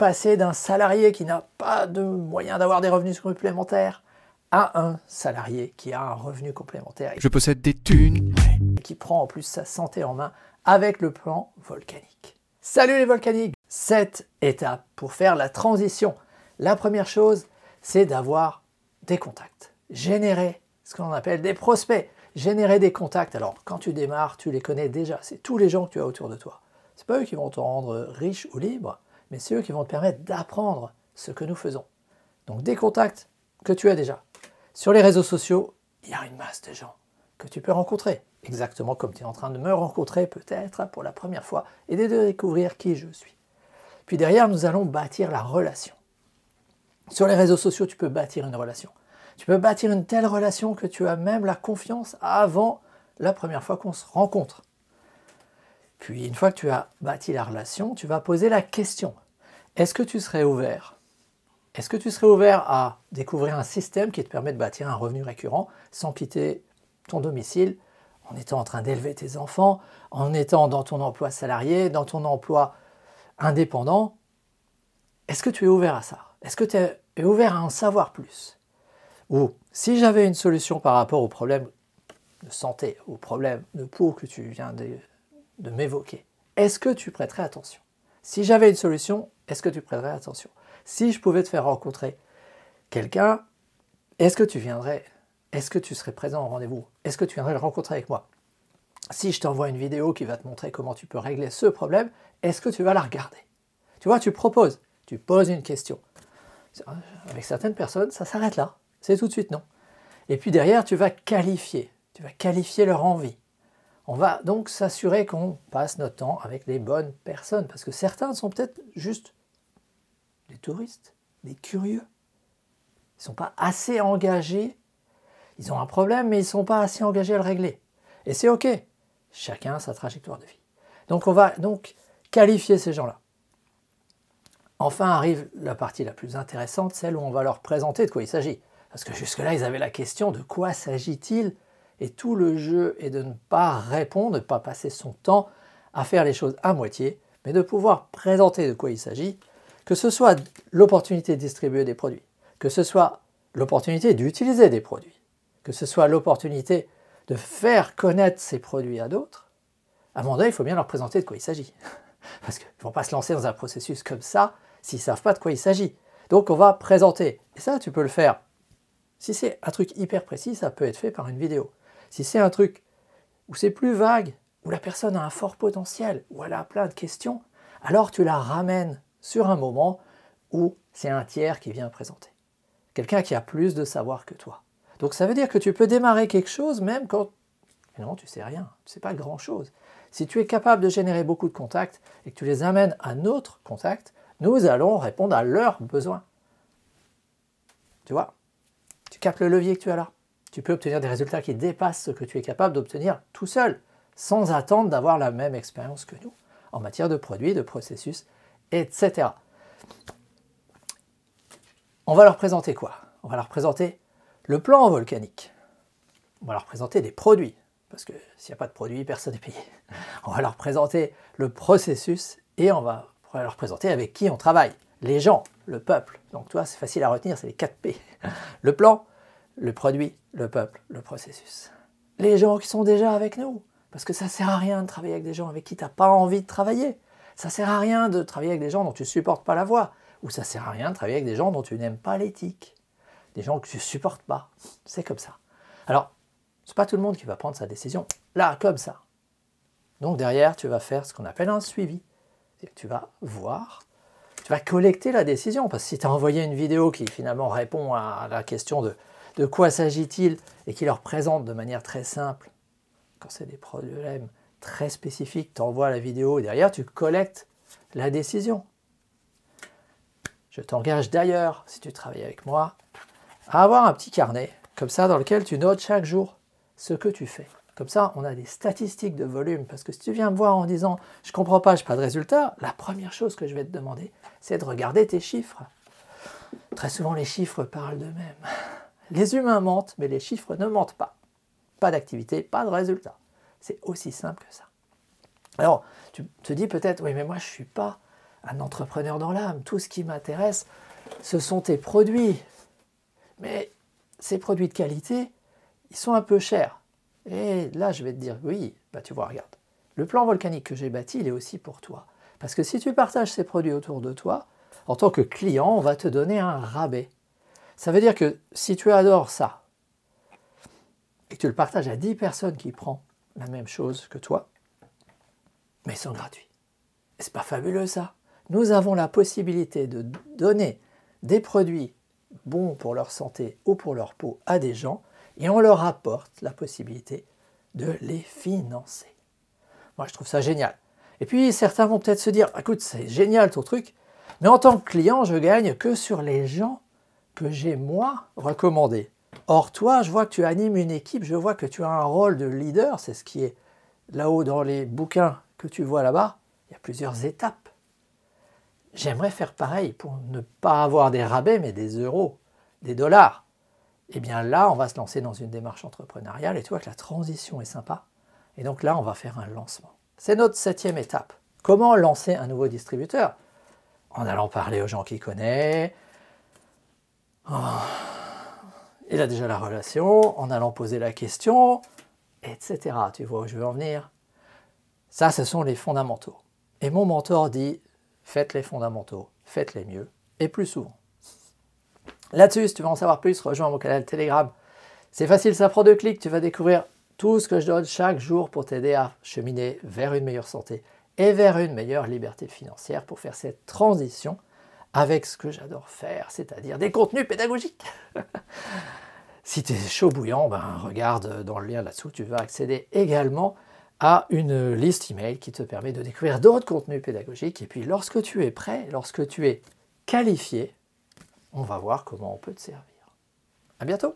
passer d'un salarié qui n'a pas de moyen d'avoir des revenus supplémentaires à un salarié qui a un revenu complémentaire. Je possède des thunes. Et qui prend en plus sa santé en main avec le plan volcanique. Salut les volcaniques Cette étape pour faire la transition, la première chose, c'est d'avoir des contacts. Générer ce qu'on appelle des prospects. Générer des contacts. Alors, quand tu démarres, tu les connais déjà. C'est tous les gens que tu as autour de toi. C'est pas eux qui vont te rendre riche ou libre mais c'est eux qui vont te permettre d'apprendre ce que nous faisons. Donc des contacts que tu as déjà. Sur les réseaux sociaux, il y a une masse de gens que tu peux rencontrer, exactement comme tu es en train de me rencontrer peut-être pour la première fois, et de découvrir qui je suis. Puis derrière, nous allons bâtir la relation. Sur les réseaux sociaux, tu peux bâtir une relation. Tu peux bâtir une telle relation que tu as même la confiance avant la première fois qu'on se rencontre. Puis une fois que tu as bâti la relation, tu vas poser la question. Est-ce que tu serais ouvert Est-ce que tu serais ouvert à découvrir un système qui te permet de bâtir un revenu récurrent sans quitter ton domicile, en étant en train d'élever tes enfants, en étant dans ton emploi salarié, dans ton emploi indépendant Est-ce que tu es ouvert à ça Est-ce que tu es ouvert à en savoir plus Ou si j'avais une solution par rapport au problème de santé, au problème de peau que tu viens de de m'évoquer. Est-ce que tu prêterais attention Si j'avais une solution, est-ce que tu prêterais attention Si je pouvais te faire rencontrer quelqu'un, est-ce que tu viendrais Est-ce que tu serais présent au rendez-vous Est-ce que tu viendrais le rencontrer avec moi Si je t'envoie une vidéo qui va te montrer comment tu peux régler ce problème, est-ce que tu vas la regarder Tu vois, tu proposes, tu poses une question. Avec certaines personnes, ça s'arrête là. C'est tout de suite non. Et puis derrière, tu vas qualifier. Tu vas qualifier leur envie. On va donc s'assurer qu'on passe notre temps avec les bonnes personnes, parce que certains sont peut-être juste des touristes, des curieux. Ils ne sont pas assez engagés. Ils ont un problème, mais ils ne sont pas assez engagés à le régler. Et c'est OK. Chacun a sa trajectoire de vie. Donc on va donc qualifier ces gens-là. Enfin arrive la partie la plus intéressante, celle où on va leur présenter de quoi il s'agit. Parce que jusque-là, ils avaient la question de quoi s'agit-il et tout le jeu est de ne pas répondre, de ne pas passer son temps à faire les choses à moitié, mais de pouvoir présenter de quoi il s'agit, que ce soit l'opportunité de distribuer des produits, que ce soit l'opportunité d'utiliser des produits, que ce soit l'opportunité de faire connaître ces produits à d'autres, à un moment donné, il faut bien leur présenter de quoi il s'agit. Parce qu'ils ne vont pas se lancer dans un processus comme ça s'ils ne savent pas de quoi il s'agit. Donc on va présenter. Et ça, tu peux le faire. Si c'est un truc hyper précis, ça peut être fait par une vidéo. Si c'est un truc où c'est plus vague, où la personne a un fort potentiel, où elle a plein de questions, alors tu la ramènes sur un moment où c'est un tiers qui vient présenter. Quelqu'un qui a plus de savoir que toi. Donc ça veut dire que tu peux démarrer quelque chose même quand Non, tu sais rien, tu sais pas grand chose. Si tu es capable de générer beaucoup de contacts et que tu les amènes à notre contact, nous allons répondre à leurs besoins. Tu vois Tu captes le levier que tu as là tu peux obtenir des résultats qui dépassent ce que tu es capable d'obtenir tout seul, sans attendre d'avoir la même expérience que nous en matière de produits, de processus, etc. On va leur présenter quoi On va leur présenter le plan volcanique. On va leur présenter des produits, parce que s'il n'y a pas de produits, personne n'est payé. On va leur présenter le processus et on va leur présenter avec qui on travaille. Les gens, le peuple. Donc toi, c'est facile à retenir, c'est les 4 P. Le plan, le produit, le peuple, le processus. Les gens qui sont déjà avec nous, parce que ça sert à rien de travailler avec des gens avec qui tu n'as pas envie de travailler. Ça sert à rien de travailler avec des gens dont tu supportes pas la voix, ou ça sert à rien de travailler avec des gens dont tu n'aimes pas l'éthique, des gens que tu supportes pas. C'est comme ça. Alors, c'est pas tout le monde qui va prendre sa décision là comme ça. Donc derrière, tu vas faire ce qu'on appelle un suivi. Tu vas voir, tu vas collecter la décision, parce que si tu as envoyé une vidéo qui finalement répond à la question de de quoi s'agit-il et qui leur présente de manière très simple, quand c'est des problèmes très spécifiques, tu envoies la vidéo et derrière tu collectes la décision. Je t'engage d'ailleurs, si tu travailles avec moi, à avoir un petit carnet, comme ça, dans lequel tu notes chaque jour ce que tu fais. Comme ça, on a des statistiques de volume, parce que si tu viens me voir en disant « je comprends pas, je pas de résultat », la première chose que je vais te demander, c'est de regarder tes chiffres. Très souvent, les chiffres parlent d'eux-mêmes. Les humains mentent, mais les chiffres ne mentent pas. Pas d'activité, pas de résultat. C'est aussi simple que ça. Alors, tu te dis peut-être, oui, mais moi, je ne suis pas un entrepreneur dans l'âme. Tout ce qui m'intéresse, ce sont tes produits. Mais ces produits de qualité, ils sont un peu chers. Et là, je vais te dire, oui, bah, tu vois, regarde. Le plan volcanique que j'ai bâti, il est aussi pour toi. Parce que si tu partages ces produits autour de toi, en tant que client, on va te donner un rabais. Ça veut dire que si tu adores ça et que tu le partages à 10 personnes qui prennent la même chose que toi, mais ils sont gratuits. C'est pas fabuleux ça Nous avons la possibilité de donner des produits bons pour leur santé ou pour leur peau à des gens et on leur apporte la possibilité de les financer. Moi je trouve ça génial. Et puis certains vont peut-être se dire, écoute c'est génial ton truc, mais en tant que client je gagne que sur les gens j'ai moi recommandé. Or, toi, je vois que tu animes une équipe, je vois que tu as un rôle de leader, c'est ce qui est là-haut dans les bouquins que tu vois là-bas. Il y a plusieurs étapes. J'aimerais faire pareil pour ne pas avoir des rabais, mais des euros, des dollars. Eh bien là, on va se lancer dans une démarche entrepreneuriale et tu vois que la transition est sympa. Et donc là, on va faire un lancement. C'est notre septième étape. Comment lancer un nouveau distributeur En allant parler aux gens qui connaissent, il a déjà la relation, en allant poser la question, etc. Tu vois où je veux en venir Ça, ce sont les fondamentaux. Et mon mentor dit, faites les fondamentaux, faites-les mieux, et plus souvent. Là-dessus, tu veux en savoir plus, rejoins mon canal Telegram. C'est facile, ça prend deux clics, tu vas découvrir tout ce que je donne chaque jour pour t'aider à cheminer vers une meilleure santé et vers une meilleure liberté financière pour faire cette transition avec ce que j'adore faire, c'est-à-dire des contenus pédagogiques. si tu es chaud bouillant, ben regarde euh, dans le lien là-dessous, tu vas accéder également à une liste email qui te permet de découvrir d'autres contenus pédagogiques. Et puis lorsque tu es prêt, lorsque tu es qualifié, on va voir comment on peut te servir. À bientôt